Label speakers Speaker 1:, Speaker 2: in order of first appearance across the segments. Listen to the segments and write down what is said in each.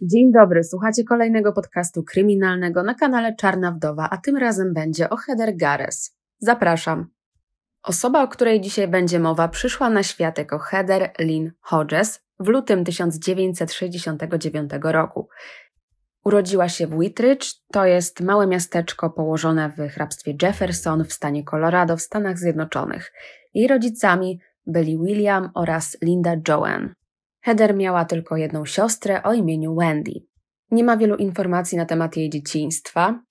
Speaker 1: Dzień dobry, słuchacie kolejnego podcastu kryminalnego na kanale Czarna Wdowa, a tym razem będzie o Heather Gares. Zapraszam. Osoba, o której dzisiaj będzie mowa, przyszła na świat jako Heather Lynn Hodges w lutym 1969 roku. Urodziła się w Whitridge, to jest małe miasteczko położone w hrabstwie Jefferson w stanie Colorado w Stanach Zjednoczonych. Jej rodzicami byli William oraz Linda Joanne. Heather miała tylko jedną siostrę o imieniu Wendy. Nie ma wielu informacji na temat jej dzieciństwa.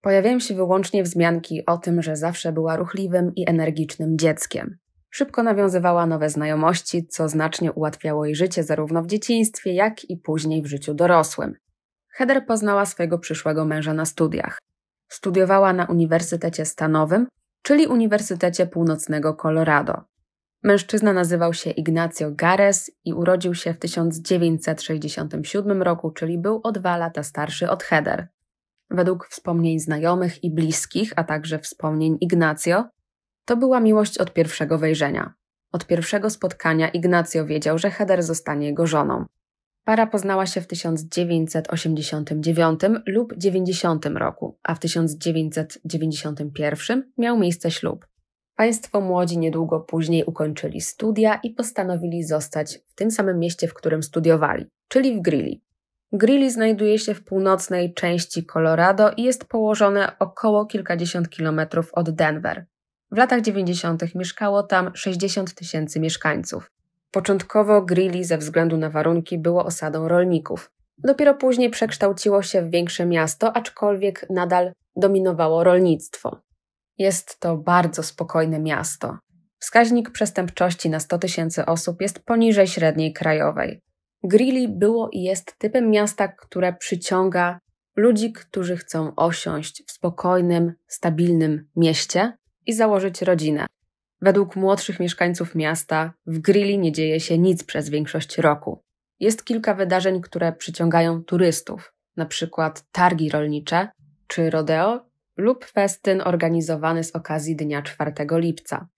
Speaker 1: Pojawiają się wyłącznie wzmianki o tym, że zawsze była ruchliwym i energicznym dzieckiem. Szybko nawiązywała nowe znajomości, co znacznie ułatwiało jej życie zarówno w dzieciństwie, jak i później w życiu dorosłym. Heather poznała swojego przyszłego męża na studiach. Studiowała na Uniwersytecie Stanowym, czyli Uniwersytecie Północnego Colorado. Mężczyzna nazywał się Ignacio Gares i urodził się w 1967 roku, czyli był o dwa lata starszy od Heder. Według wspomnień znajomych i bliskich, a także wspomnień Ignacio, to była miłość od pierwszego wejrzenia. Od pierwszego spotkania Ignacio wiedział, że Heder zostanie jego żoną. Para poznała się w 1989 lub 90 roku, a w 1991 miał miejsce ślub. Państwo młodzi niedługo później ukończyli studia i postanowili zostać w tym samym mieście, w którym studiowali, czyli w Greeley. Greeley znajduje się w północnej części Colorado i jest położone około kilkadziesiąt kilometrów od Denver. W latach 90. mieszkało tam 60 tysięcy mieszkańców. Początkowo Greeley ze względu na warunki było osadą rolników. Dopiero później przekształciło się w większe miasto, aczkolwiek nadal dominowało rolnictwo. Jest to bardzo spokojne miasto. Wskaźnik przestępczości na 100 tysięcy osób jest poniżej średniej krajowej. Greeley było i jest typem miasta, które przyciąga ludzi, którzy chcą osiąść w spokojnym, stabilnym mieście i założyć rodzinę. Według młodszych mieszkańców miasta w Greeley nie dzieje się nic przez większość roku. Jest kilka wydarzeń, które przyciągają turystów, np. targi rolnicze czy rodeo, lub festyn organizowany z okazji dnia 4 lipca.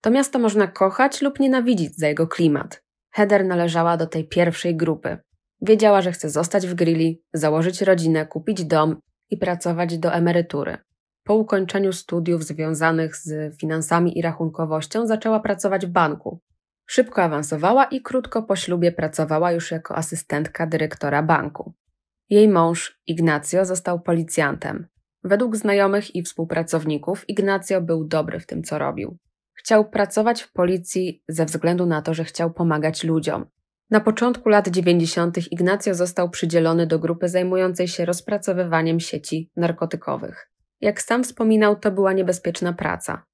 Speaker 1: To miasto można kochać lub nienawidzić za jego klimat. Heather należała do tej pierwszej grupy. Wiedziała, że chce zostać w grilli, założyć rodzinę, kupić dom i pracować do emerytury. Po ukończeniu studiów związanych z finansami i rachunkowością zaczęła pracować w banku. Szybko awansowała i krótko po ślubie pracowała już jako asystentka dyrektora banku. Jej mąż, Ignacio, został policjantem. Według znajomych i współpracowników Ignacio był dobry w tym, co robił. Chciał pracować w policji ze względu na to, że chciał pomagać ludziom. Na początku lat 90. Ignacio został przydzielony do grupy zajmującej się rozpracowywaniem sieci narkotykowych. Jak sam wspominał, to była niebezpieczna praca.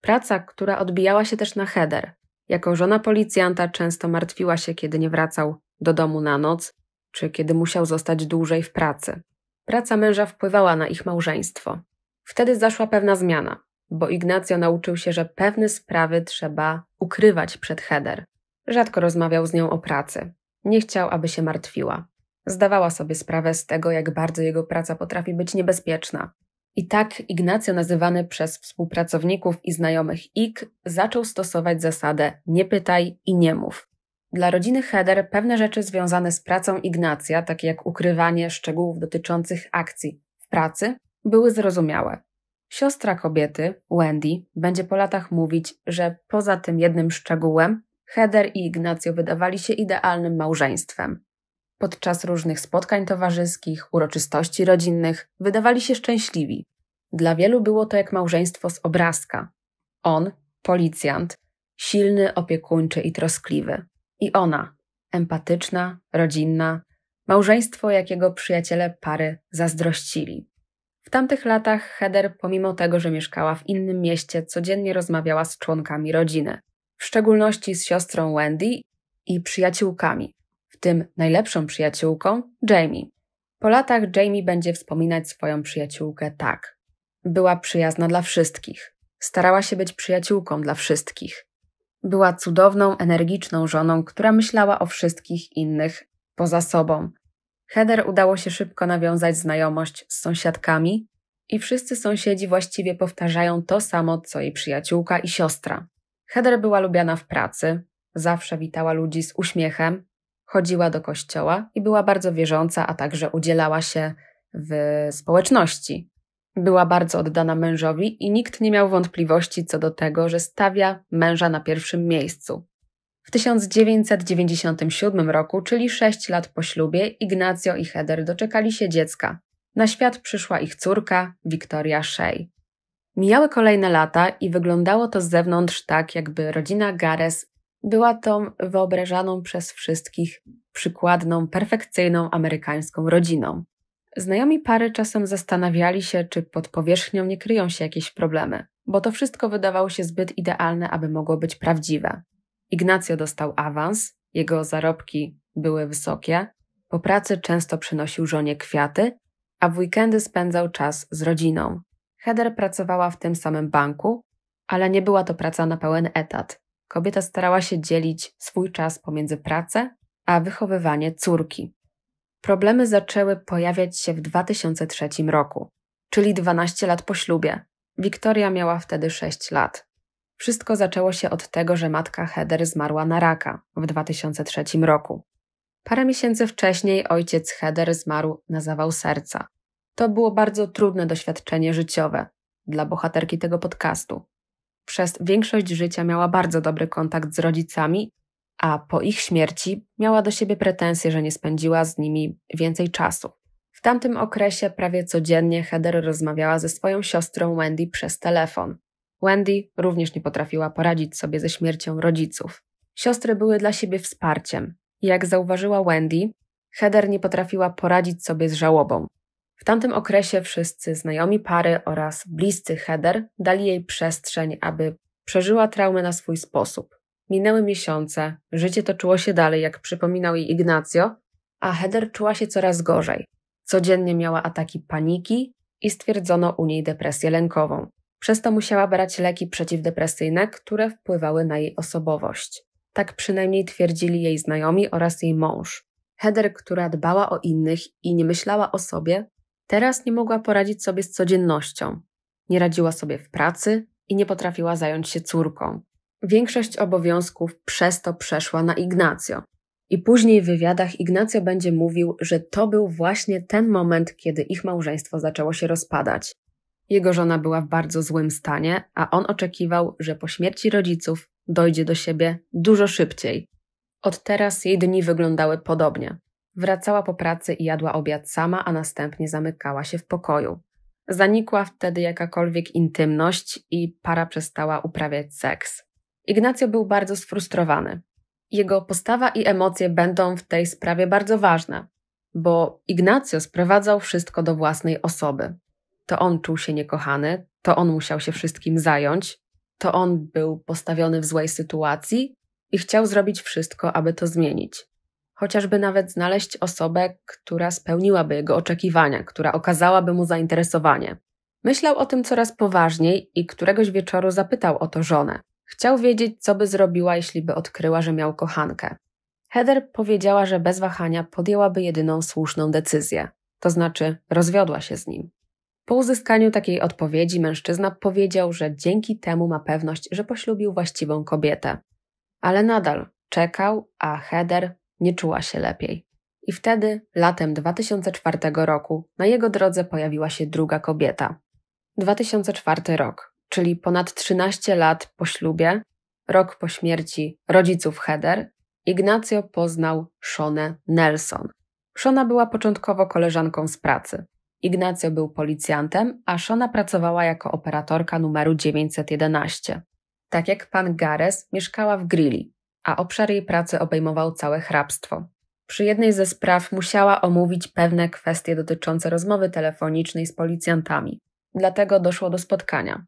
Speaker 1: Praca, która odbijała się też na heder. Jako żona policjanta często martwiła się, kiedy nie wracał do domu na noc, czy kiedy musiał zostać dłużej w pracy. Praca męża wpływała na ich małżeństwo. Wtedy zaszła pewna zmiana, bo Ignacio nauczył się, że pewne sprawy trzeba ukrywać przed Heder. Rzadko rozmawiał z nią o pracy. Nie chciał, aby się martwiła. Zdawała sobie sprawę z tego, jak bardzo jego praca potrafi być niebezpieczna. I tak Ignacio, nazywany przez współpracowników i znajomych Ik, zaczął stosować zasadę nie pytaj i nie mów. Dla rodziny Heder pewne rzeczy związane z pracą Ignacja, takie jak ukrywanie szczegółów dotyczących akcji w pracy, były zrozumiałe. Siostra kobiety, Wendy, będzie po latach mówić, że poza tym jednym szczegółem, Heder i Ignacio wydawali się idealnym małżeństwem. Podczas różnych spotkań towarzyskich, uroczystości rodzinnych wydawali się szczęśliwi. Dla wielu było to jak małżeństwo z obrazka. On, policjant, silny, opiekuńczy i troskliwy. I ona, empatyczna, rodzinna, małżeństwo, jakiego przyjaciele pary zazdrościli. W tamtych latach Heder, pomimo tego, że mieszkała w innym mieście, codziennie rozmawiała z członkami rodziny, w szczególności z siostrą Wendy i przyjaciółkami, w tym najlepszą przyjaciółką Jamie. Po latach Jamie będzie wspominać swoją przyjaciółkę tak. Była przyjazna dla wszystkich. Starała się być przyjaciółką dla wszystkich. Była cudowną, energiczną żoną, która myślała o wszystkich innych poza sobą. Heder udało się szybko nawiązać znajomość z sąsiadkami i wszyscy sąsiedzi właściwie powtarzają to samo, co jej przyjaciółka i siostra. Heder była lubiana w pracy, zawsze witała ludzi z uśmiechem, chodziła do kościoła i była bardzo wierząca, a także udzielała się w społeczności. Była bardzo oddana mężowi i nikt nie miał wątpliwości co do tego, że stawia męża na pierwszym miejscu. W 1997 roku, czyli sześć lat po ślubie, Ignacio i Heder doczekali się dziecka. Na świat przyszła ich córka, Victoria Shea. Mijały kolejne lata i wyglądało to z zewnątrz tak, jakby rodzina Gares była tą wyobrażaną przez wszystkich przykładną, perfekcyjną amerykańską rodziną. Znajomi pary czasem zastanawiali się, czy pod powierzchnią nie kryją się jakieś problemy, bo to wszystko wydawało się zbyt idealne, aby mogło być prawdziwe. Ignacio dostał awans, jego zarobki były wysokie, po pracy często przynosił żonie kwiaty, a w weekendy spędzał czas z rodziną. Heather pracowała w tym samym banku, ale nie była to praca na pełen etat. Kobieta starała się dzielić swój czas pomiędzy pracę a wychowywanie córki. Problemy zaczęły pojawiać się w 2003 roku, czyli 12 lat po ślubie. Wiktoria miała wtedy 6 lat. Wszystko zaczęło się od tego, że matka Heather zmarła na raka w 2003 roku. Parę miesięcy wcześniej ojciec Heather zmarł na zawał serca. To było bardzo trudne doświadczenie życiowe dla bohaterki tego podcastu. Przez większość życia miała bardzo dobry kontakt z rodzicami a po ich śmierci miała do siebie pretensje, że nie spędziła z nimi więcej czasu. W tamtym okresie prawie codziennie Heather rozmawiała ze swoją siostrą Wendy przez telefon. Wendy również nie potrafiła poradzić sobie ze śmiercią rodziców. Siostry były dla siebie wsparciem. Jak zauważyła Wendy, Heather nie potrafiła poradzić sobie z żałobą. W tamtym okresie wszyscy znajomi pary oraz bliscy Heather dali jej przestrzeń, aby przeżyła traumę na swój sposób. Minęły miesiące, życie toczyło się dalej, jak przypominał jej Ignacio, a Heather czuła się coraz gorzej. Codziennie miała ataki paniki i stwierdzono u niej depresję lękową. Przez to musiała brać leki przeciwdepresyjne, które wpływały na jej osobowość. Tak przynajmniej twierdzili jej znajomi oraz jej mąż. Heather, która dbała o innych i nie myślała o sobie, teraz nie mogła poradzić sobie z codziennością. Nie radziła sobie w pracy i nie potrafiła zająć się córką. Większość obowiązków przez to przeszła na Ignacio. I później w wywiadach Ignacio będzie mówił, że to był właśnie ten moment, kiedy ich małżeństwo zaczęło się rozpadać. Jego żona była w bardzo złym stanie, a on oczekiwał, że po śmierci rodziców dojdzie do siebie dużo szybciej. Od teraz jej dni wyglądały podobnie. Wracała po pracy i jadła obiad sama, a następnie zamykała się w pokoju. Zanikła wtedy jakakolwiek intymność i para przestała uprawiać seks. Ignacio był bardzo sfrustrowany. Jego postawa i emocje będą w tej sprawie bardzo ważne, bo Ignacio sprowadzał wszystko do własnej osoby. To on czuł się niekochany, to on musiał się wszystkim zająć, to on był postawiony w złej sytuacji i chciał zrobić wszystko, aby to zmienić. Chociażby nawet znaleźć osobę, która spełniłaby jego oczekiwania, która okazałaby mu zainteresowanie. Myślał o tym coraz poważniej i któregoś wieczoru zapytał o to żonę. Chciał wiedzieć, co by zrobiła, jeśli by odkryła, że miał kochankę. Heather powiedziała, że bez wahania podjęłaby jedyną słuszną decyzję, to znaczy rozwiodła się z nim. Po uzyskaniu takiej odpowiedzi mężczyzna powiedział, że dzięki temu ma pewność, że poślubił właściwą kobietę. Ale nadal czekał, a Heather nie czuła się lepiej. I wtedy, latem 2004 roku, na jego drodze pojawiła się druga kobieta. 2004 rok czyli ponad 13 lat po ślubie, rok po śmierci rodziców Heder, Ignacio poznał Shonę Nelson. Shona była początkowo koleżanką z pracy. Ignacio był policjantem, a Shona pracowała jako operatorka numeru 911. Tak jak pan Gares, mieszkała w Grilli, a obszar jej pracy obejmował całe hrabstwo. Przy jednej ze spraw musiała omówić pewne kwestie dotyczące rozmowy telefonicznej z policjantami. Dlatego doszło do spotkania.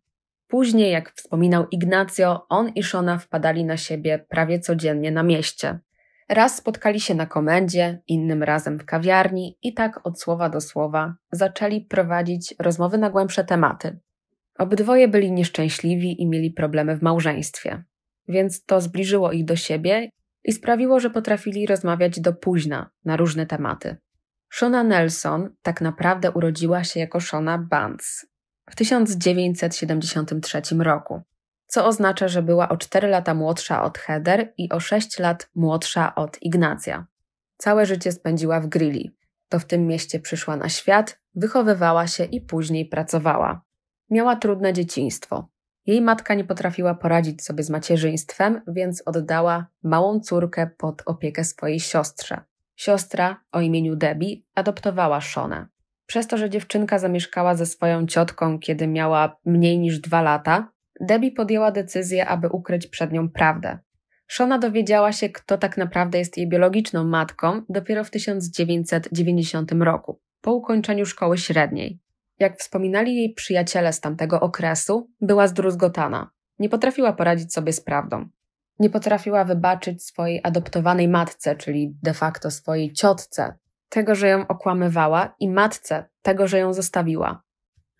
Speaker 1: Później, jak wspominał Ignacio, on i Shona wpadali na siebie prawie codziennie na mieście. Raz spotkali się na komendzie, innym razem w kawiarni i tak od słowa do słowa zaczęli prowadzić rozmowy na głębsze tematy. Obydwoje byli nieszczęśliwi i mieli problemy w małżeństwie, więc to zbliżyło ich do siebie i sprawiło, że potrafili rozmawiać do późna na różne tematy. Shona Nelson tak naprawdę urodziła się jako Shona Banks, w 1973 roku, co oznacza, że była o 4 lata młodsza od Heather i o 6 lat młodsza od Ignacja. Całe życie spędziła w Grilli. To w tym mieście przyszła na świat, wychowywała się i później pracowała. Miała trudne dzieciństwo. Jej matka nie potrafiła poradzić sobie z macierzyństwem, więc oddała małą córkę pod opiekę swojej siostrze. Siostra o imieniu Debbie adoptowała Shona. Przez to, że dziewczynka zamieszkała ze swoją ciotką, kiedy miała mniej niż dwa lata, Debbie podjęła decyzję, aby ukryć przed nią prawdę. Shona dowiedziała się, kto tak naprawdę jest jej biologiczną matką dopiero w 1990 roku, po ukończeniu szkoły średniej. Jak wspominali jej przyjaciele z tamtego okresu, była zdruzgotana. Nie potrafiła poradzić sobie z prawdą. Nie potrafiła wybaczyć swojej adoptowanej matce, czyli de facto swojej ciotce, tego, że ją okłamywała i matce tego, że ją zostawiła.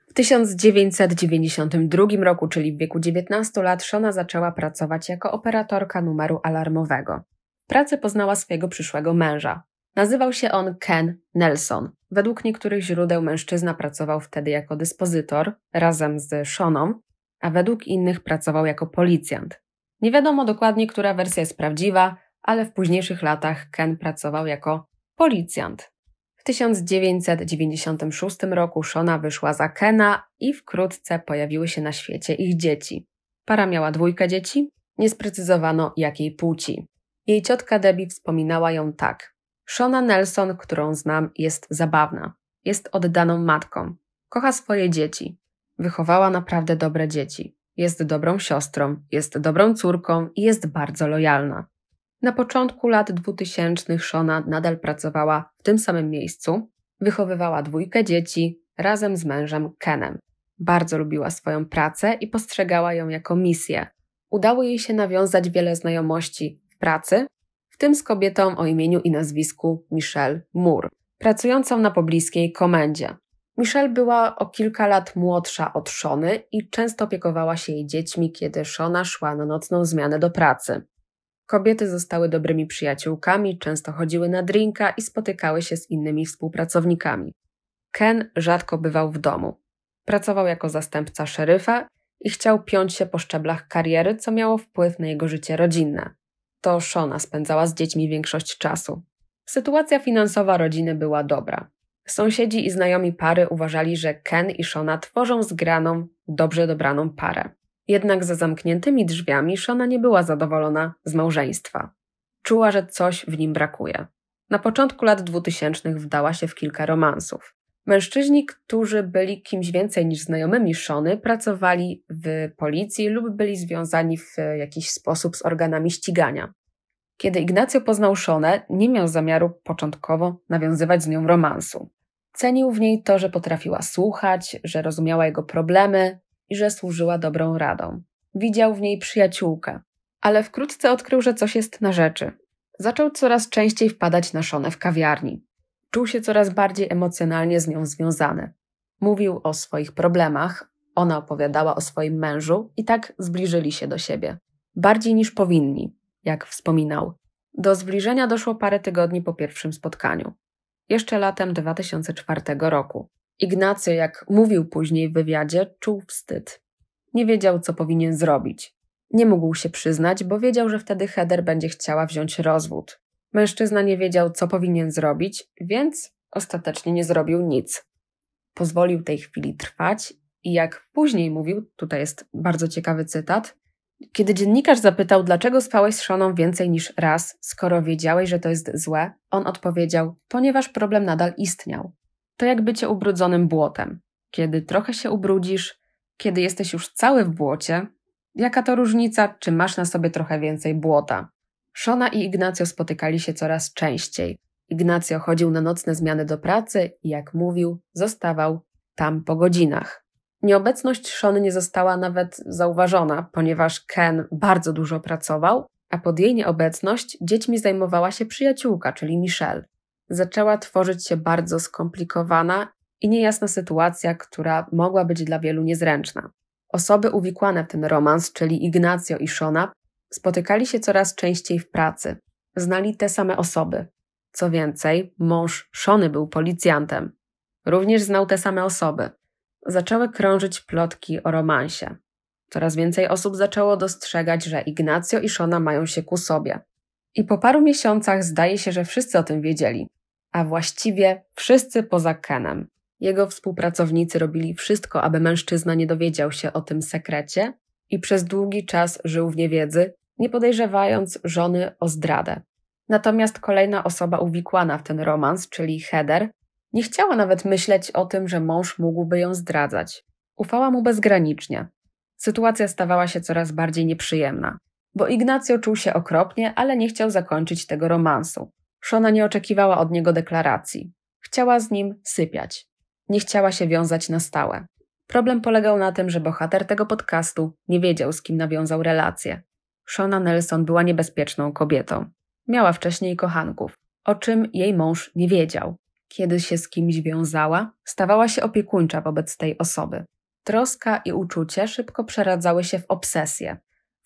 Speaker 1: W 1992 roku, czyli w wieku 19 lat, Shona zaczęła pracować jako operatorka numeru alarmowego. Pracę poznała swojego przyszłego męża. Nazywał się on Ken Nelson. Według niektórych źródeł mężczyzna pracował wtedy jako dyspozytor razem z Shoną, a według innych pracował jako policjant. Nie wiadomo dokładnie, która wersja jest prawdziwa, ale w późniejszych latach Ken pracował jako Policjant. W 1996 roku Shona wyszła za Kena i wkrótce pojawiły się na świecie ich dzieci. Para miała dwójkę dzieci, nie sprecyzowano jakiej płci. Jej ciotka Debbie wspominała ją tak. Shona Nelson, którą znam, jest zabawna. Jest oddaną matką. Kocha swoje dzieci. Wychowała naprawdę dobre dzieci. Jest dobrą siostrą, jest dobrą córką i jest bardzo lojalna. Na początku lat 2000 Shona nadal pracowała w tym samym miejscu, wychowywała dwójkę dzieci razem z mężem Kenem. Bardzo lubiła swoją pracę i postrzegała ją jako misję. Udało jej się nawiązać wiele znajomości w pracy, w tym z kobietą o imieniu i nazwisku Michelle Moore, pracującą na pobliskiej komendzie. Michelle była o kilka lat młodsza od Szony i często opiekowała się jej dziećmi, kiedy Szona szła na nocną zmianę do pracy. Kobiety zostały dobrymi przyjaciółkami, często chodziły na drinka i spotykały się z innymi współpracownikami. Ken rzadko bywał w domu. Pracował jako zastępca szeryfa i chciał piąć się po szczeblach kariery, co miało wpływ na jego życie rodzinne. To Shona spędzała z dziećmi większość czasu. Sytuacja finansowa rodziny była dobra. Sąsiedzi i znajomi pary uważali, że Ken i Shona tworzą zgraną, dobrze dobraną parę. Jednak za zamkniętymi drzwiami Shona nie była zadowolona z małżeństwa. Czuła, że coś w nim brakuje. Na początku lat 2000 wdała się w kilka romansów. Mężczyźni, którzy byli kimś więcej niż znajomymi Shony, pracowali w policji lub byli związani w jakiś sposób z organami ścigania. Kiedy Ignacio poznał Shonę, nie miał zamiaru początkowo nawiązywać z nią romansu. Cenił w niej to, że potrafiła słuchać, że rozumiała jego problemy, i że służyła dobrą radą. Widział w niej przyjaciółkę, ale wkrótce odkrył, że coś jest na rzeczy. Zaczął coraz częściej wpadać na szonę w kawiarni. Czuł się coraz bardziej emocjonalnie z nią związany. Mówił o swoich problemach, ona opowiadała o swoim mężu i tak zbliżyli się do siebie. Bardziej niż powinni, jak wspominał. Do zbliżenia doszło parę tygodni po pierwszym spotkaniu. Jeszcze latem 2004 roku. Ignacy, jak mówił później w wywiadzie, czuł wstyd. Nie wiedział, co powinien zrobić. Nie mógł się przyznać, bo wiedział, że wtedy Heder będzie chciała wziąć rozwód. Mężczyzna nie wiedział, co powinien zrobić, więc ostatecznie nie zrobił nic. Pozwolił tej chwili trwać i jak później mówił, tutaj jest bardzo ciekawy cytat, kiedy dziennikarz zapytał, dlaczego spałeś z Szoną więcej niż raz, skoro wiedziałeś, że to jest złe, on odpowiedział, ponieważ problem nadal istniał. To jak bycie ubrudzonym błotem. Kiedy trochę się ubrudzisz, kiedy jesteś już cały w błocie, jaka to różnica, czy masz na sobie trochę więcej błota? Szona i Ignacio spotykali się coraz częściej. Ignacio chodził na nocne zmiany do pracy i, jak mówił, zostawał tam po godzinach. Nieobecność Szony nie została nawet zauważona, ponieważ Ken bardzo dużo pracował, a pod jej nieobecność dziećmi zajmowała się przyjaciółka, czyli Michelle zaczęła tworzyć się bardzo skomplikowana i niejasna sytuacja, która mogła być dla wielu niezręczna. Osoby uwikłane w ten romans, czyli Ignacio i Shona, spotykali się coraz częściej w pracy. Znali te same osoby. Co więcej, mąż Szony był policjantem. Również znał te same osoby. Zaczęły krążyć plotki o romansie. Coraz więcej osób zaczęło dostrzegać, że Ignacio i Szona mają się ku sobie. I po paru miesiącach zdaje się, że wszyscy o tym wiedzieli a właściwie wszyscy poza Kenem. Jego współpracownicy robili wszystko, aby mężczyzna nie dowiedział się o tym sekrecie i przez długi czas żył w niewiedzy, nie podejrzewając żony o zdradę. Natomiast kolejna osoba uwikłana w ten romans, czyli Heather, nie chciała nawet myśleć o tym, że mąż mógłby ją zdradzać. Ufała mu bezgranicznie. Sytuacja stawała się coraz bardziej nieprzyjemna, bo Ignacio czuł się okropnie, ale nie chciał zakończyć tego romansu. Szona nie oczekiwała od niego deklaracji. Chciała z nim sypiać. Nie chciała się wiązać na stałe. Problem polegał na tym, że bohater tego podcastu nie wiedział, z kim nawiązał relację. Shona Nelson była niebezpieczną kobietą. Miała wcześniej kochanków, o czym jej mąż nie wiedział. Kiedy się z kimś wiązała, stawała się opiekuńcza wobec tej osoby. Troska i uczucie szybko przeradzały się w obsesję.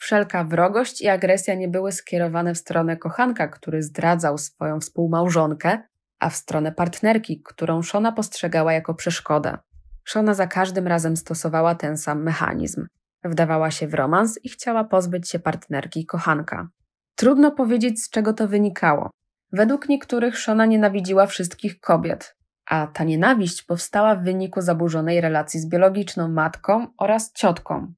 Speaker 1: Wszelka wrogość i agresja nie były skierowane w stronę kochanka, który zdradzał swoją współmałżonkę, a w stronę partnerki, którą Szona postrzegała jako przeszkodę. Szona za każdym razem stosowała ten sam mechanizm. Wdawała się w romans i chciała pozbyć się partnerki i kochanka. Trudno powiedzieć, z czego to wynikało. Według niektórych Szona nienawidziła wszystkich kobiet, a ta nienawiść powstała w wyniku zaburzonej relacji z biologiczną matką oraz ciotką,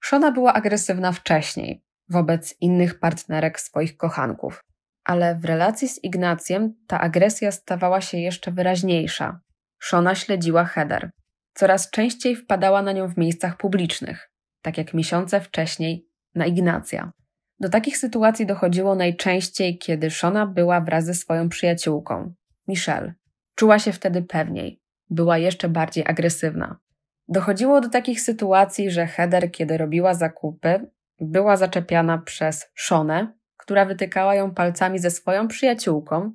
Speaker 1: Shona była agresywna wcześniej wobec innych partnerek swoich kochanków, ale w relacji z Ignacjem ta agresja stawała się jeszcze wyraźniejsza. Shona śledziła Heder. Coraz częściej wpadała na nią w miejscach publicznych, tak jak miesiące wcześniej na Ignacja. Do takich sytuacji dochodziło najczęściej, kiedy Shona była wraz ze swoją przyjaciółką, Michelle. Czuła się wtedy pewniej, była jeszcze bardziej agresywna. Dochodziło do takich sytuacji, że Heather, kiedy robiła zakupy, była zaczepiana przez Shonę, która wytykała ją palcami ze swoją przyjaciółką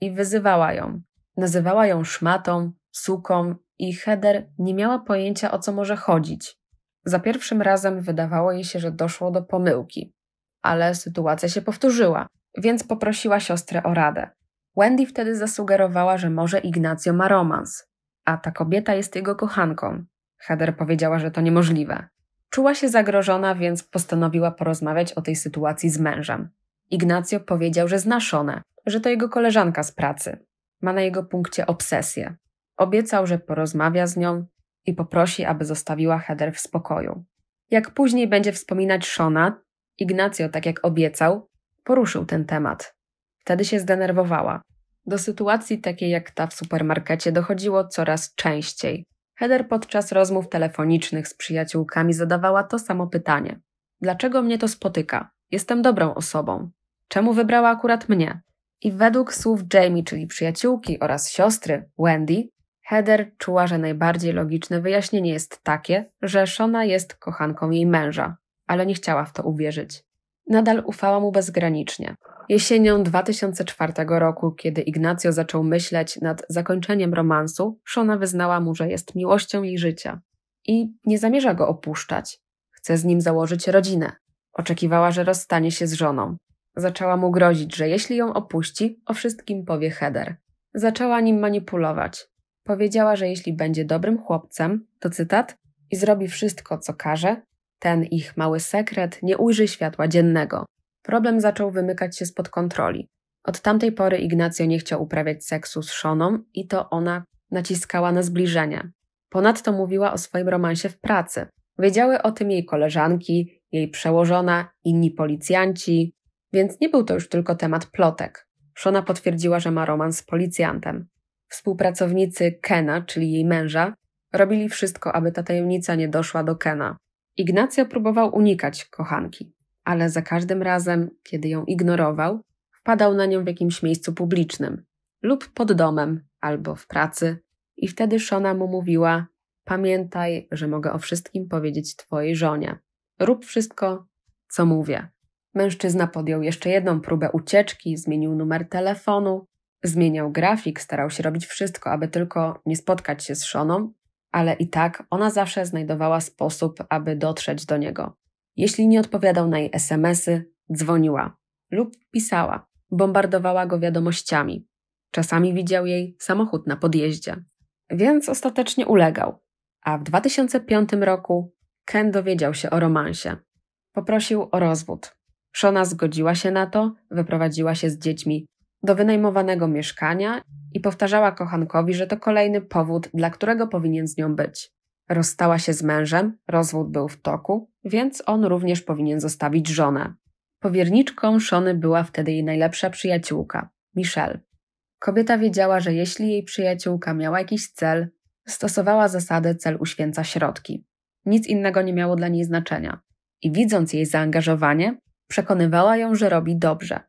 Speaker 1: i wyzywała ją. Nazywała ją szmatą, suką i Heather nie miała pojęcia o co może chodzić. Za pierwszym razem wydawało jej się, że doszło do pomyłki, ale sytuacja się powtórzyła, więc poprosiła siostrę o radę. Wendy wtedy zasugerowała, że może Ignacio ma romans, a ta kobieta jest jego kochanką, Heather powiedziała, że to niemożliwe. Czuła się zagrożona, więc postanowiła porozmawiać o tej sytuacji z mężem. Ignacio powiedział, że zna Szonę, że to jego koleżanka z pracy. Ma na jego punkcie obsesję. Obiecał, że porozmawia z nią i poprosi, aby zostawiła Heather w spokoju. Jak później będzie wspominać Shona, Ignacio, tak jak obiecał, poruszył ten temat. Wtedy się zdenerwowała. Do sytuacji takiej jak ta w supermarkecie dochodziło coraz częściej. Heather podczas rozmów telefonicznych z przyjaciółkami zadawała to samo pytanie. Dlaczego mnie to spotyka? Jestem dobrą osobą. Czemu wybrała akurat mnie? I według słów Jamie, czyli przyjaciółki oraz siostry Wendy, Heather czuła, że najbardziej logiczne wyjaśnienie jest takie, że Shona jest kochanką jej męża, ale nie chciała w to uwierzyć nadal ufała mu bezgranicznie. Jesienią 2004 roku, kiedy Ignacio zaczął myśleć nad zakończeniem romansu, Shona wyznała mu, że jest miłością jej życia i nie zamierza go opuszczać. Chce z nim założyć rodzinę. Oczekiwała, że rozstanie się z żoną. Zaczęła mu grozić, że jeśli ją opuści, o wszystkim powie Heder. Zaczęła nim manipulować. Powiedziała, że jeśli będzie dobrym chłopcem, to cytat, i zrobi wszystko, co każe, ten ich mały sekret nie ujrzy światła dziennego. Problem zaczął wymykać się spod kontroli. Od tamtej pory Ignacio nie chciał uprawiać seksu z Szoną i to ona naciskała na zbliżenie. Ponadto mówiła o swoim romansie w pracy. Wiedziały o tym jej koleżanki, jej przełożona, inni policjanci, więc nie był to już tylko temat plotek. Szona potwierdziła, że ma romans z policjantem. Współpracownicy Kena, czyli jej męża, robili wszystko, aby ta tajemnica nie doszła do Kena. Ignacio próbował unikać kochanki, ale za każdym razem, kiedy ją ignorował, wpadał na nią w jakimś miejscu publicznym lub pod domem, albo w pracy, i wtedy Szona mu mówiła: Pamiętaj, że mogę o wszystkim powiedzieć twojej żonie. Rób wszystko, co mówię. Mężczyzna podjął jeszcze jedną próbę ucieczki, zmienił numer telefonu, zmieniał grafik, starał się robić wszystko, aby tylko nie spotkać się z Szoną, ale i tak ona zawsze znajdowała sposób, aby dotrzeć do niego. Jeśli nie odpowiadał na jej SMS-y, dzwoniła lub pisała, bombardowała go wiadomościami. Czasami widział jej samochód na podjeździe. Więc ostatecznie ulegał. A w 2005 roku Ken dowiedział się o romansie. Poprosił o rozwód. Shona zgodziła się na to, wyprowadziła się z dziećmi do wynajmowanego mieszkania i powtarzała kochankowi, że to kolejny powód, dla którego powinien z nią być. Rozstała się z mężem, rozwód był w toku, więc on również powinien zostawić żonę. Powierniczką Szony była wtedy jej najlepsza przyjaciółka, Michelle. Kobieta wiedziała, że jeśli jej przyjaciółka miała jakiś cel, stosowała zasadę cel uświęca środki. Nic innego nie miało dla niej znaczenia. I widząc jej zaangażowanie, przekonywała ją, że robi dobrze,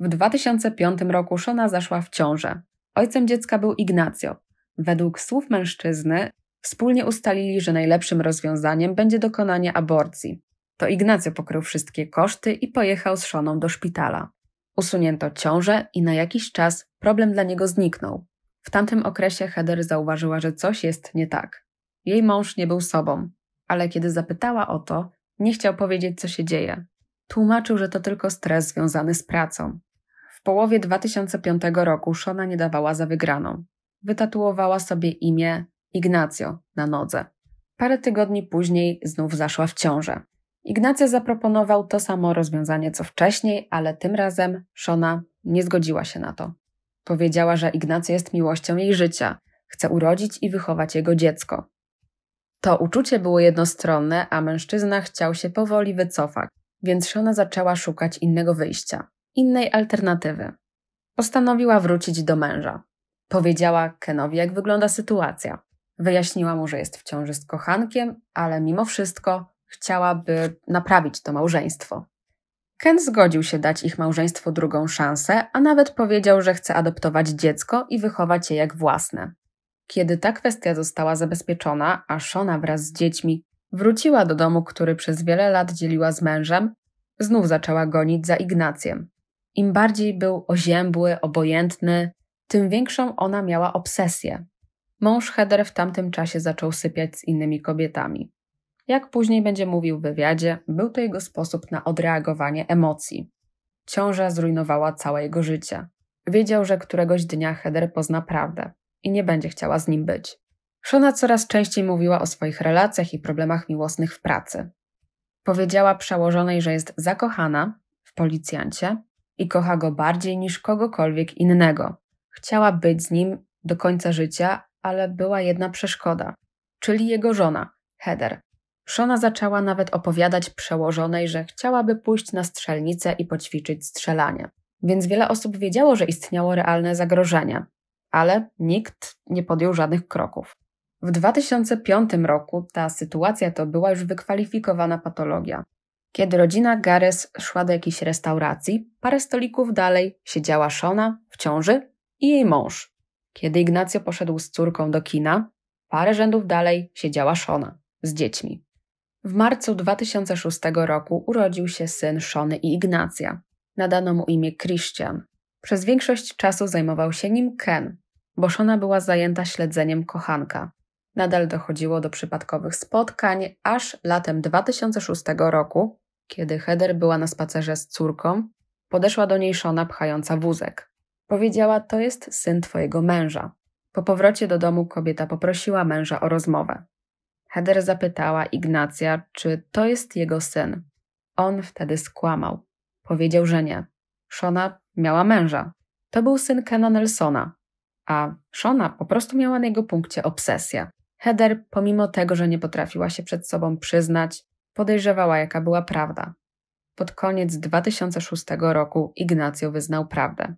Speaker 1: w 2005 roku Szona zaszła w ciążę. Ojcem dziecka był Ignacio. Według słów mężczyzny wspólnie ustalili, że najlepszym rozwiązaniem będzie dokonanie aborcji. To Ignacio pokrył wszystkie koszty i pojechał z Szoną do szpitala. Usunięto ciążę i na jakiś czas problem dla niego zniknął. W tamtym okresie Heather zauważyła, że coś jest nie tak. Jej mąż nie był sobą, ale kiedy zapytała o to, nie chciał powiedzieć, co się dzieje. Tłumaczył, że to tylko stres związany z pracą. W połowie 2005 roku Szona nie dawała za wygraną. Wytatuowała sobie imię Ignacio na nodze. Parę tygodni później znów zaszła w ciążę. Ignacio zaproponował to samo rozwiązanie co wcześniej, ale tym razem Szona nie zgodziła się na to. Powiedziała, że Ignacja jest miłością jej życia, chce urodzić i wychować jego dziecko. To uczucie było jednostronne, a mężczyzna chciał się powoli wycofać więc Shona zaczęła szukać innego wyjścia, innej alternatywy. Postanowiła wrócić do męża. Powiedziała Kenowi, jak wygląda sytuacja. Wyjaśniła mu, że jest w ciąży z kochankiem, ale mimo wszystko chciałaby naprawić to małżeństwo. Ken zgodził się dać ich małżeństwu drugą szansę, a nawet powiedział, że chce adoptować dziecko i wychować je jak własne. Kiedy ta kwestia została zabezpieczona, a Shona wraz z dziećmi Wróciła do domu, który przez wiele lat dzieliła z mężem, znów zaczęła gonić za Ignacjem. Im bardziej był oziębły, obojętny, tym większą ona miała obsesję. Mąż Heder w tamtym czasie zaczął sypiać z innymi kobietami. Jak później będzie mówił w wywiadzie, był to jego sposób na odreagowanie emocji. Ciąża zrujnowała całe jego życie. Wiedział, że któregoś dnia Heder pozna prawdę i nie będzie chciała z nim być. Shona coraz częściej mówiła o swoich relacjach i problemach miłosnych w pracy. Powiedziała przełożonej, że jest zakochana w policjancie i kocha go bardziej niż kogokolwiek innego. Chciała być z nim do końca życia, ale była jedna przeszkoda, czyli jego żona, Heather. Shona zaczęła nawet opowiadać przełożonej, że chciałaby pójść na strzelnicę i poćwiczyć strzelanie. Więc wiele osób wiedziało, że istniało realne zagrożenie, ale nikt nie podjął żadnych kroków. W 2005 roku ta sytuacja to była już wykwalifikowana patologia. Kiedy rodzina Gares szła do jakiejś restauracji, parę stolików dalej siedziała Shona w ciąży i jej mąż. Kiedy Ignacio poszedł z córką do kina, parę rzędów dalej siedziała Shona z dziećmi. W marcu 2006 roku urodził się syn Shony i Ignacja. Nadano mu imię Christian. Przez większość czasu zajmował się nim Ken, bo Shona była zajęta śledzeniem kochanka nadal dochodziło do przypadkowych spotkań, aż latem 2006 roku, kiedy Heder była na spacerze z córką, podeszła do niej Szona pchająca wózek. Powiedziała: To jest syn twojego męża. Po powrocie do domu kobieta poprosiła męża o rozmowę. Heder zapytała Ignacja, czy to jest jego syn. On wtedy skłamał. Powiedział, że nie. Shona miała męża. To był syn Kena Nelsona, a Shona po prostu miała na jego punkcie obsesję. Heather, pomimo tego, że nie potrafiła się przed sobą przyznać, podejrzewała, jaka była prawda. Pod koniec 2006 roku Ignacio wyznał prawdę.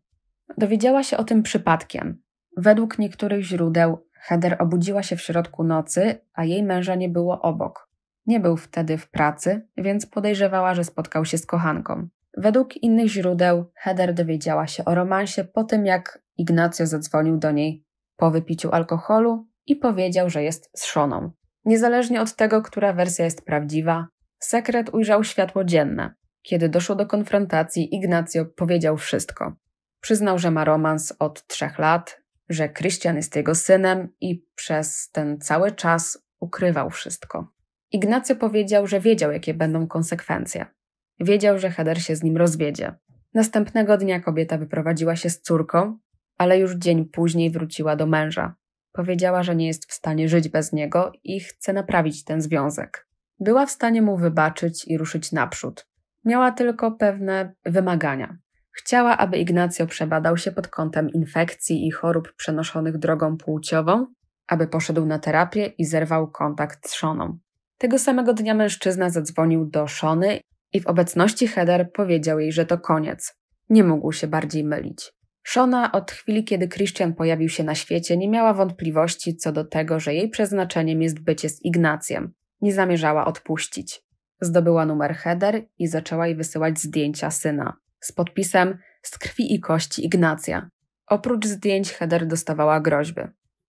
Speaker 1: Dowiedziała się o tym przypadkiem. Według niektórych źródeł Heather obudziła się w środku nocy, a jej męża nie było obok. Nie był wtedy w pracy, więc podejrzewała, że spotkał się z kochanką. Według innych źródeł Heather dowiedziała się o romansie po tym, jak Ignacio zadzwonił do niej po wypiciu alkoholu i powiedział, że jest z Szoną. Niezależnie od tego, która wersja jest prawdziwa, sekret ujrzał światło dzienne. Kiedy doszło do konfrontacji, Ignacio powiedział wszystko. Przyznał, że ma romans od trzech lat, że Krystian jest jego synem i przez ten cały czas ukrywał wszystko. Ignacio powiedział, że wiedział, jakie będą konsekwencje. Wiedział, że Heder się z nim rozwiedzie. Następnego dnia kobieta wyprowadziła się z córką, ale już dzień później wróciła do męża. Powiedziała, że nie jest w stanie żyć bez niego i chce naprawić ten związek. Była w stanie mu wybaczyć i ruszyć naprzód. Miała tylko pewne wymagania. Chciała, aby Ignacio przebadał się pod kątem infekcji i chorób przenoszonych drogą płciową, aby poszedł na terapię i zerwał kontakt z Szoną. Tego samego dnia mężczyzna zadzwonił do Szony i w obecności Heder powiedział jej, że to koniec. Nie mógł się bardziej mylić. Shona od chwili, kiedy Christian pojawił się na świecie, nie miała wątpliwości co do tego, że jej przeznaczeniem jest bycie z Ignacjem. Nie zamierzała odpuścić. Zdobyła numer header i zaczęła jej wysyłać zdjęcia syna z podpisem z krwi i kości Ignacja. Oprócz zdjęć Heather dostawała groźby,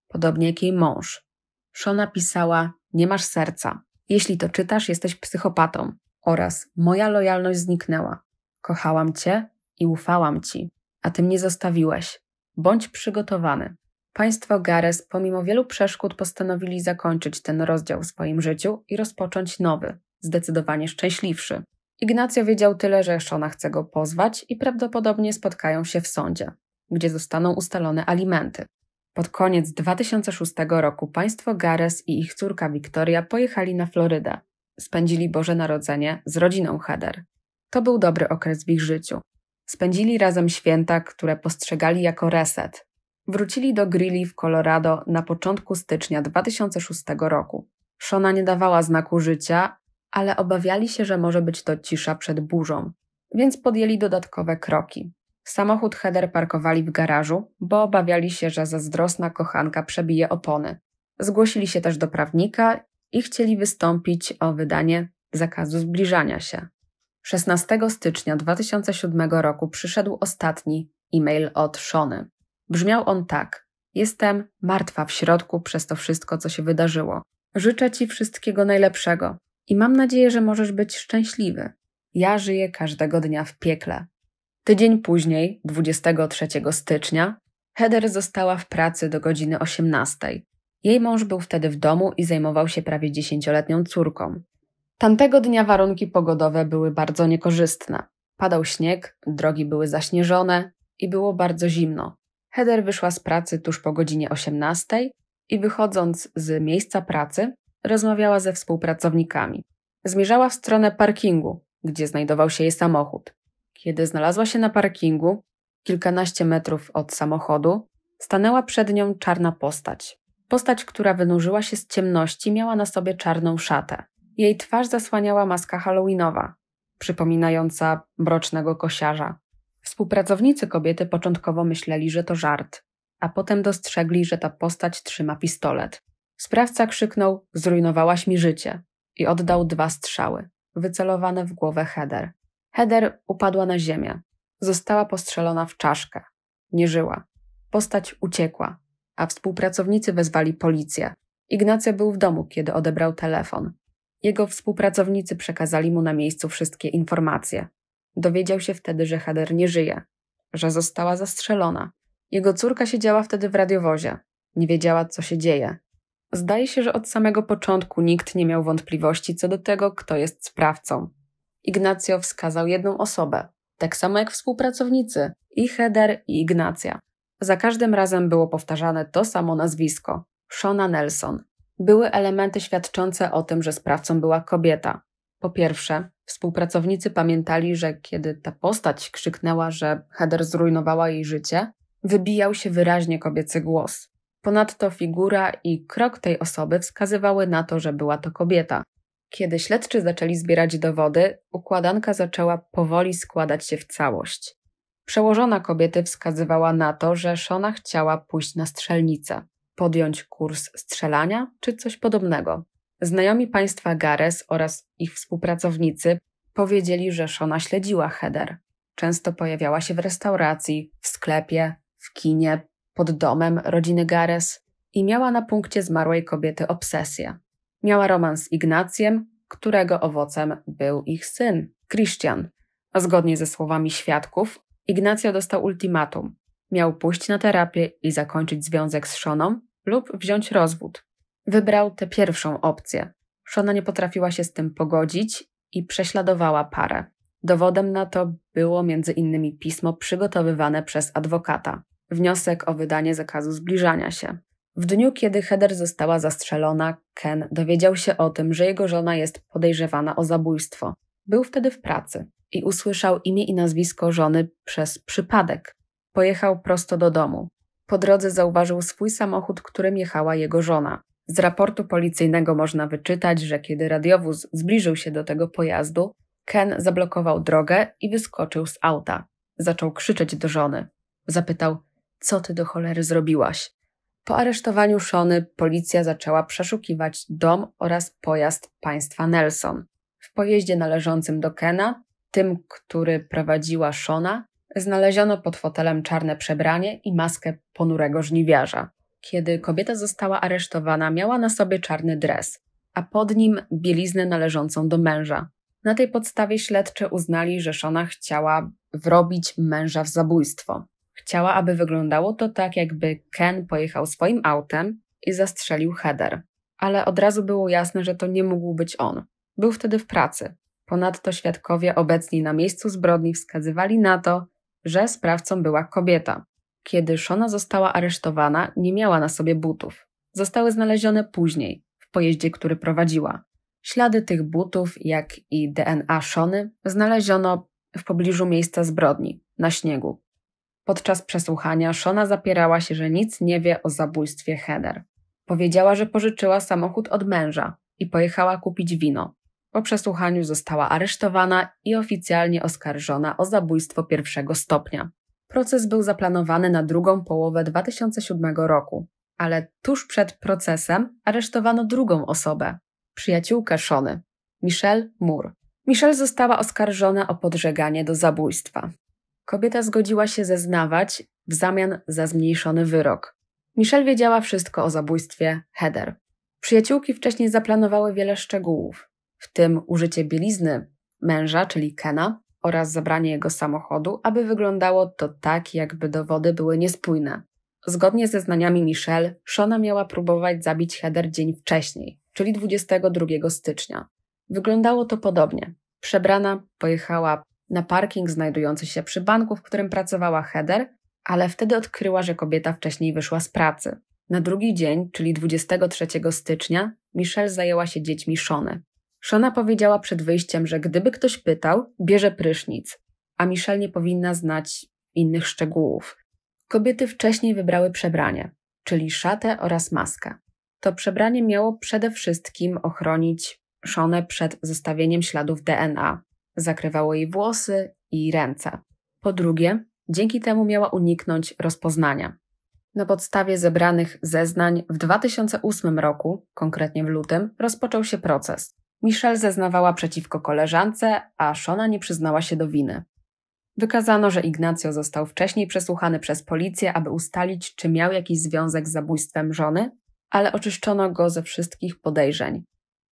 Speaker 1: podobnie jak jej mąż. Shona pisała: Nie masz serca. Jeśli to czytasz, jesteś psychopatą. Oraz moja lojalność zniknęła. Kochałam cię i ufałam ci a tym nie zostawiłeś. Bądź przygotowany. Państwo Gares pomimo wielu przeszkód postanowili zakończyć ten rozdział w swoim życiu i rozpocząć nowy, zdecydowanie szczęśliwszy. Ignacio wiedział tyle, że Szona chce go pozwać i prawdopodobnie spotkają się w sądzie, gdzie zostaną ustalone alimenty. Pod koniec 2006 roku państwo Gares i ich córka Wiktoria pojechali na Florydę. Spędzili Boże Narodzenie z rodziną Heder. To był dobry okres w ich życiu. Spędzili razem święta, które postrzegali jako reset. Wrócili do Greeley w Colorado na początku stycznia 2006 roku. Shona nie dawała znaku życia, ale obawiali się, że może być to cisza przed burzą, więc podjęli dodatkowe kroki. Samochód Heather parkowali w garażu, bo obawiali się, że zazdrosna kochanka przebije opony. Zgłosili się też do prawnika i chcieli wystąpić o wydanie zakazu zbliżania się. 16 stycznia 2007 roku przyszedł ostatni e-mail od Shony. Brzmiał on tak: Jestem martwa w środku przez to wszystko, co się wydarzyło. Życzę Ci wszystkiego najlepszego i mam nadzieję, że możesz być szczęśliwy. Ja żyję każdego dnia w piekle. Tydzień później, 23 stycznia, Heather została w pracy do godziny 18. Jej mąż był wtedy w domu i zajmował się prawie dziesięcioletnią córką. Tamtego dnia warunki pogodowe były bardzo niekorzystne. Padał śnieg, drogi były zaśnieżone i było bardzo zimno. Heder wyszła z pracy tuż po godzinie 18 i wychodząc z miejsca pracy, rozmawiała ze współpracownikami. Zmierzała w stronę parkingu, gdzie znajdował się jej samochód. Kiedy znalazła się na parkingu, kilkanaście metrów od samochodu, stanęła przed nią czarna postać. Postać, która wynurzyła się z ciemności, miała na sobie czarną szatę. Jej twarz zasłaniała maska halloweenowa, przypominająca mrocznego kosiarza. Współpracownicy kobiety początkowo myśleli, że to żart, a potem dostrzegli, że ta postać trzyma pistolet. Sprawca krzyknął: Zrujnowałaś mi życie! i oddał dwa strzały, wycelowane w głowę Heder. Heder upadła na ziemię. Została postrzelona w czaszkę. Nie żyła. Postać uciekła, a współpracownicy wezwali policję. Ignacja był w domu, kiedy odebrał telefon. Jego współpracownicy przekazali mu na miejscu wszystkie informacje. Dowiedział się wtedy, że Hader nie żyje, że została zastrzelona. Jego córka siedziała wtedy w radiowozie. Nie wiedziała, co się dzieje. Zdaje się, że od samego początku nikt nie miał wątpliwości co do tego, kto jest sprawcą. Ignacio wskazał jedną osobę, tak samo jak współpracownicy, i Heder, i Ignacja. Za każdym razem było powtarzane to samo nazwisko Shona Nelson były elementy świadczące o tym, że sprawcą była kobieta. Po pierwsze, współpracownicy pamiętali, że kiedy ta postać krzyknęła, że Heather zrujnowała jej życie, wybijał się wyraźnie kobiecy głos. Ponadto figura i krok tej osoby wskazywały na to, że była to kobieta. Kiedy śledczy zaczęli zbierać dowody, układanka zaczęła powoli składać się w całość. Przełożona kobiety wskazywała na to, że Szona chciała pójść na strzelnicę podjąć kurs strzelania czy coś podobnego. Znajomi państwa Gares oraz ich współpracownicy powiedzieli, że Shona śledziła Heder. Często pojawiała się w restauracji, w sklepie, w kinie, pod domem rodziny Gares i miała na punkcie zmarłej kobiety obsesję. Miała romans z Ignacjem, którego owocem był ich syn, Christian. A zgodnie ze słowami świadków, Ignacio dostał ultimatum. Miał pójść na terapię i zakończyć związek z Shoną, lub wziąć rozwód. Wybrał tę pierwszą opcję. Szona nie potrafiła się z tym pogodzić i prześladowała parę. Dowodem na to było między innymi pismo przygotowywane przez adwokata. Wniosek o wydanie zakazu zbliżania się. W dniu, kiedy Heather została zastrzelona, Ken dowiedział się o tym, że jego żona jest podejrzewana o zabójstwo. Był wtedy w pracy i usłyszał imię i nazwisko żony przez przypadek. Pojechał prosto do domu. Po drodze zauważył swój samochód, którym jechała jego żona. Z raportu policyjnego można wyczytać, że kiedy radiowóz zbliżył się do tego pojazdu, Ken zablokował drogę i wyskoczył z auta. Zaczął krzyczeć do żony. Zapytał: Co ty do cholery zrobiłaś? Po aresztowaniu Szony policja zaczęła przeszukiwać dom oraz pojazd państwa Nelson. W pojeździe należącym do Kena, tym, który prowadziła Szona, Znaleziono pod fotelem czarne przebranie i maskę ponurego żniwiarza. Kiedy kobieta została aresztowana, miała na sobie czarny dres, a pod nim bieliznę należącą do męża. Na tej podstawie śledczy uznali, że Szona chciała wrobić męża w zabójstwo. Chciała, aby wyglądało to tak, jakby Ken pojechał swoim autem i zastrzelił Heather. Ale od razu było jasne, że to nie mógł być on. Był wtedy w pracy. Ponadto świadkowie obecni na miejscu zbrodni wskazywali na to, że sprawcą była kobieta. Kiedy Shona została aresztowana, nie miała na sobie butów. Zostały znalezione później, w pojeździe, który prowadziła. Ślady tych butów, jak i DNA Szony, znaleziono w pobliżu miejsca zbrodni, na śniegu. Podczas przesłuchania Szona zapierała się, że nic nie wie o zabójstwie Heder. Powiedziała, że pożyczyła samochód od męża i pojechała kupić wino. Po przesłuchaniu została aresztowana i oficjalnie oskarżona o zabójstwo pierwszego stopnia. Proces był zaplanowany na drugą połowę 2007 roku, ale tuż przed procesem aresztowano drugą osobę przyjaciółkę Szony, Michelle Moore. Michelle została oskarżona o podżeganie do zabójstwa. Kobieta zgodziła się zeznawać w zamian za zmniejszony wyrok. Michelle wiedziała wszystko o zabójstwie Heather. Przyjaciółki wcześniej zaplanowały wiele szczegółów w tym użycie bielizny męża, czyli Kena, oraz zabranie jego samochodu, aby wyglądało to tak, jakby dowody były niespójne. Zgodnie ze znaniami Michelle, Shona miała próbować zabić Heather dzień wcześniej, czyli 22 stycznia. Wyglądało to podobnie. Przebrana pojechała na parking znajdujący się przy banku, w którym pracowała Heather, ale wtedy odkryła, że kobieta wcześniej wyszła z pracy. Na drugi dzień, czyli 23 stycznia, Michelle zajęła się dziećmi Shony, Szona powiedziała przed wyjściem, że gdyby ktoś pytał, bierze prysznic, a Michelle nie powinna znać innych szczegółów. Kobiety wcześniej wybrały przebranie, czyli szatę oraz maskę. To przebranie miało przede wszystkim ochronić Szonę przed zostawieniem śladów DNA. Zakrywało jej włosy i ręce. Po drugie, dzięki temu miała uniknąć rozpoznania. Na podstawie zebranych zeznań w 2008 roku, konkretnie w lutym, rozpoczął się proces. Michelle zeznawała przeciwko koleżance, a Shona nie przyznała się do winy. Wykazano, że Ignacio został wcześniej przesłuchany przez policję, aby ustalić, czy miał jakiś związek z zabójstwem żony, ale oczyszczono go ze wszystkich podejrzeń.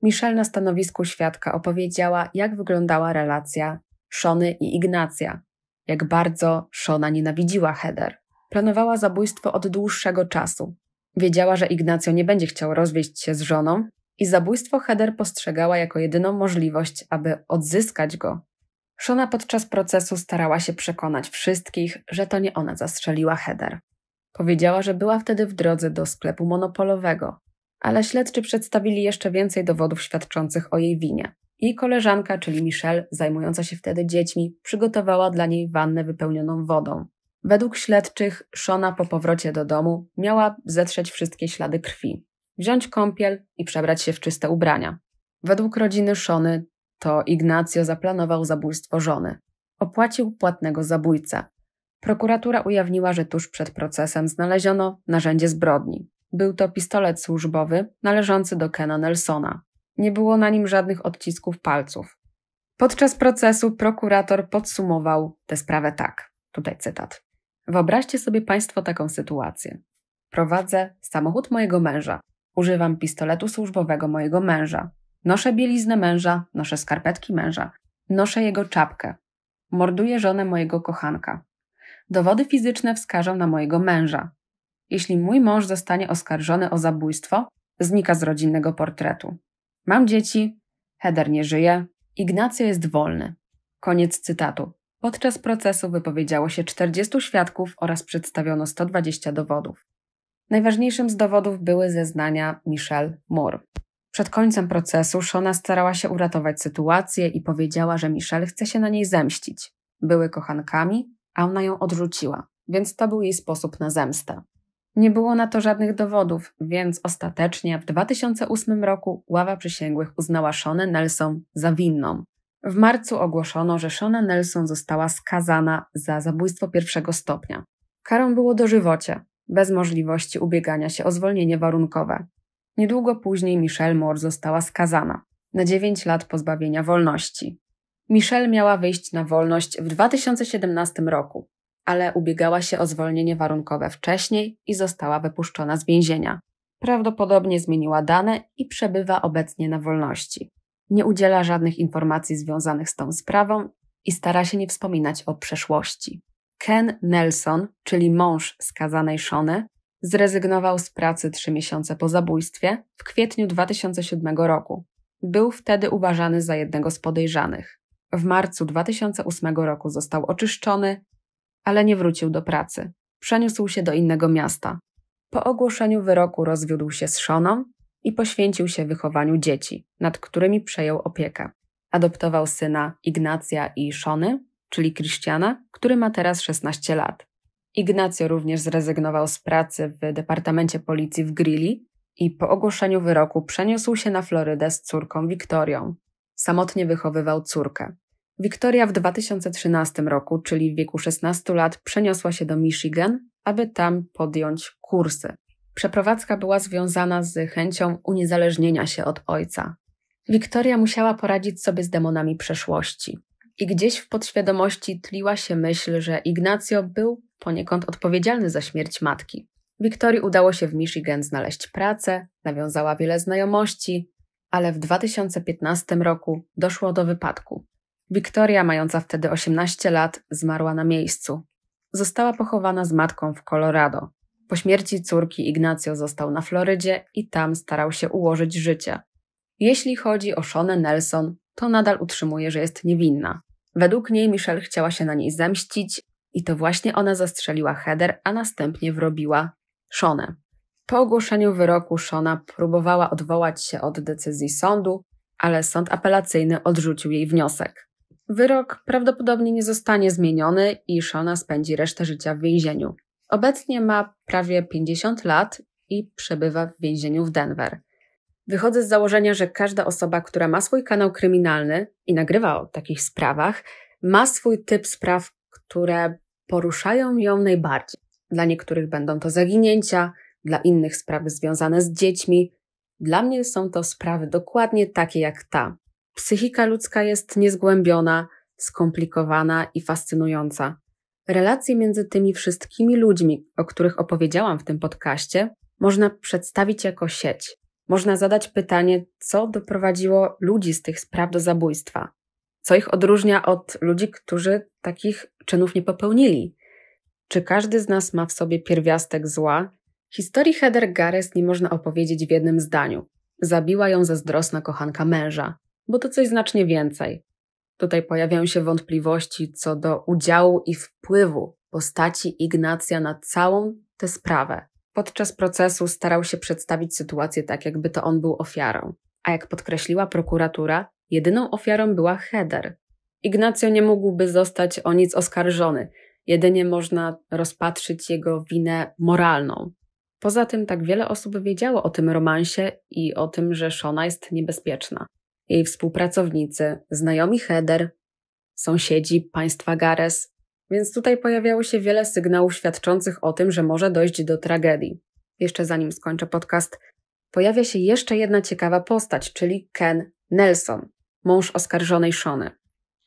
Speaker 1: Michelle na stanowisku świadka opowiedziała, jak wyglądała relacja Shony i Ignacja, jak bardzo Shona nienawidziła Heder. Planowała zabójstwo od dłuższego czasu. Wiedziała, że Ignacio nie będzie chciał rozwieść się z żoną, i zabójstwo Heather postrzegała jako jedyną możliwość, aby odzyskać go. Shona podczas procesu starała się przekonać wszystkich, że to nie ona zastrzeliła Heather. Powiedziała, że była wtedy w drodze do sklepu monopolowego, ale śledczy przedstawili jeszcze więcej dowodów świadczących o jej winie. Jej koleżanka, czyli Michelle, zajmująca się wtedy dziećmi, przygotowała dla niej wannę wypełnioną wodą. Według śledczych, Shona po powrocie do domu miała zetrzeć wszystkie ślady krwi wziąć kąpiel i przebrać się w czyste ubrania. Według rodziny Szony to Ignacio zaplanował zabójstwo żony. Opłacił płatnego zabójcę. Prokuratura ujawniła, że tuż przed procesem znaleziono narzędzie zbrodni. Był to pistolet służbowy należący do Kena Nelsona. Nie było na nim żadnych odcisków palców. Podczas procesu prokurator podsumował tę sprawę tak. Tutaj cytat. Wyobraźcie sobie Państwo taką sytuację. Prowadzę samochód mojego męża. Używam pistoletu służbowego mojego męża. Noszę bieliznę męża, noszę skarpetki męża, noszę jego czapkę. Morduję żonę mojego kochanka. Dowody fizyczne wskażą na mojego męża. Jeśli mój mąż zostanie oskarżony o zabójstwo, znika z rodzinnego portretu. Mam dzieci, Heder nie żyje, Ignacy jest wolny. Koniec cytatu. Podczas procesu wypowiedziało się 40 świadków oraz przedstawiono 120 dowodów. Najważniejszym z dowodów były zeznania Michelle Moore. Przed końcem procesu Shona starała się uratować sytuację i powiedziała, że Michelle chce się na niej zemścić. Były kochankami, a ona ją odrzuciła, więc to był jej sposób na zemstę. Nie było na to żadnych dowodów, więc ostatecznie w 2008 roku ława przysięgłych uznała Shonę Nelson za winną. W marcu ogłoszono, że Shona Nelson została skazana za zabójstwo pierwszego stopnia. Karą było dożywocie, bez możliwości ubiegania się o zwolnienie warunkowe. Niedługo później Michelle Moore została skazana na 9 lat pozbawienia wolności. Michelle miała wyjść na wolność w 2017 roku, ale ubiegała się o zwolnienie warunkowe wcześniej i została wypuszczona z więzienia. Prawdopodobnie zmieniła dane i przebywa obecnie na wolności. Nie udziela żadnych informacji związanych z tą sprawą i stara się nie wspominać o przeszłości. Ken Nelson, czyli mąż skazanej Shony, zrezygnował z pracy trzy miesiące po zabójstwie w kwietniu 2007 roku. Był wtedy uważany za jednego z podejrzanych. W marcu 2008 roku został oczyszczony, ale nie wrócił do pracy. Przeniósł się do innego miasta. Po ogłoszeniu wyroku rozwiódł się z Shoną i poświęcił się wychowaniu dzieci, nad którymi przejął opiekę. Adoptował syna Ignacja i Szony, czyli Christiana, który ma teraz 16 lat. Ignacio również zrezygnował z pracy w Departamencie Policji w Grilli i po ogłoszeniu wyroku przeniósł się na Florydę z córką Wiktorią. Samotnie wychowywał córkę. Wiktoria w 2013 roku, czyli w wieku 16 lat, przeniosła się do Michigan, aby tam podjąć kursy. Przeprowadzka była związana z chęcią uniezależnienia się od ojca. Wiktoria musiała poradzić sobie z demonami przeszłości. I gdzieś w podświadomości tliła się myśl, że Ignacio był poniekąd odpowiedzialny za śmierć matki. Wiktorii udało się w Michigan znaleźć pracę, nawiązała wiele znajomości, ale w 2015 roku doszło do wypadku. Wiktoria, mająca wtedy 18 lat, zmarła na miejscu. Została pochowana z matką w Colorado. Po śmierci córki Ignacio został na Florydzie i tam starał się ułożyć życie. Jeśli chodzi o Shonę Nelson, to nadal utrzymuje, że jest niewinna. Według niej Michelle chciała się na niej zemścić i to właśnie ona zastrzeliła Heather, a następnie wrobiła Shonę. Po ogłoszeniu wyroku Shona próbowała odwołać się od decyzji sądu, ale sąd apelacyjny odrzucił jej wniosek. Wyrok prawdopodobnie nie zostanie zmieniony i Shona spędzi resztę życia w więzieniu. Obecnie ma prawie 50 lat i przebywa w więzieniu w Denver. Wychodzę z założenia, że każda osoba, która ma swój kanał kryminalny i nagrywa o takich sprawach, ma swój typ spraw, które poruszają ją najbardziej. Dla niektórych będą to zaginięcia, dla innych sprawy związane z dziećmi. Dla mnie są to sprawy dokładnie takie jak ta. Psychika ludzka jest niezgłębiona, skomplikowana i fascynująca. Relacje między tymi wszystkimi ludźmi, o których opowiedziałam w tym podcaście, można przedstawić jako sieć można zadać pytanie, co doprowadziło ludzi z tych spraw do zabójstwa, co ich odróżnia od ludzi, którzy takich czynów nie popełnili. Czy każdy z nas ma w sobie pierwiastek zła? Historii Heather Gares nie można opowiedzieć w jednym zdaniu. Zabiła ją zazdrosna kochanka męża, bo to coś znacznie więcej. Tutaj pojawiają się wątpliwości co do udziału i wpływu postaci Ignacja na całą tę sprawę. Podczas procesu starał się przedstawić sytuację tak, jakby to on był ofiarą. A jak podkreśliła prokuratura, jedyną ofiarą była Heder. Ignacio nie mógłby zostać o nic oskarżony, jedynie można rozpatrzyć jego winę moralną. Poza tym tak wiele osób wiedziało o tym romansie i o tym, że Shona jest niebezpieczna. Jej współpracownicy, znajomi Heder, sąsiedzi państwa Gares więc tutaj pojawiało się wiele sygnałów świadczących o tym, że może dojść do tragedii. Jeszcze zanim skończę podcast, pojawia się jeszcze jedna ciekawa postać, czyli Ken Nelson, mąż oskarżonej Shony.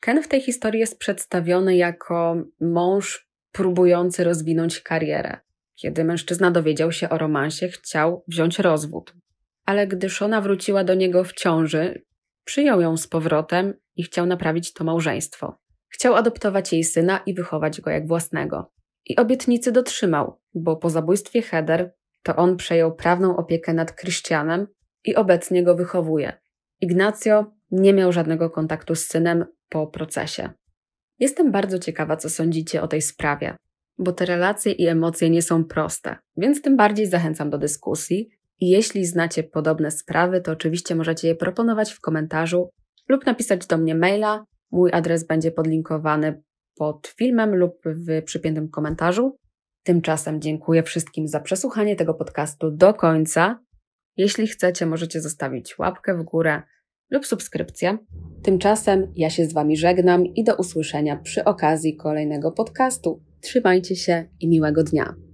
Speaker 1: Ken w tej historii jest przedstawiony jako mąż próbujący rozwinąć karierę. Kiedy mężczyzna dowiedział się o romansie, chciał wziąć rozwód. Ale gdy Shona wróciła do niego w ciąży, przyjął ją z powrotem i chciał naprawić to małżeństwo. Chciał adoptować jej syna i wychować go jak własnego. I obietnicy dotrzymał, bo po zabójstwie Heder to on przejął prawną opiekę nad Krystianem i obecnie go wychowuje. Ignacio nie miał żadnego kontaktu z synem po procesie. Jestem bardzo ciekawa, co sądzicie o tej sprawie, bo te relacje i emocje nie są proste, więc tym bardziej zachęcam do dyskusji. I jeśli znacie podobne sprawy, to oczywiście możecie je proponować w komentarzu lub napisać do mnie maila Mój adres będzie podlinkowany pod filmem lub w przypiętym komentarzu. Tymczasem dziękuję wszystkim za przesłuchanie tego podcastu do końca. Jeśli chcecie, możecie zostawić łapkę w górę lub subskrypcję. Tymczasem ja się z Wami żegnam i do usłyszenia przy okazji kolejnego podcastu. Trzymajcie się i miłego dnia.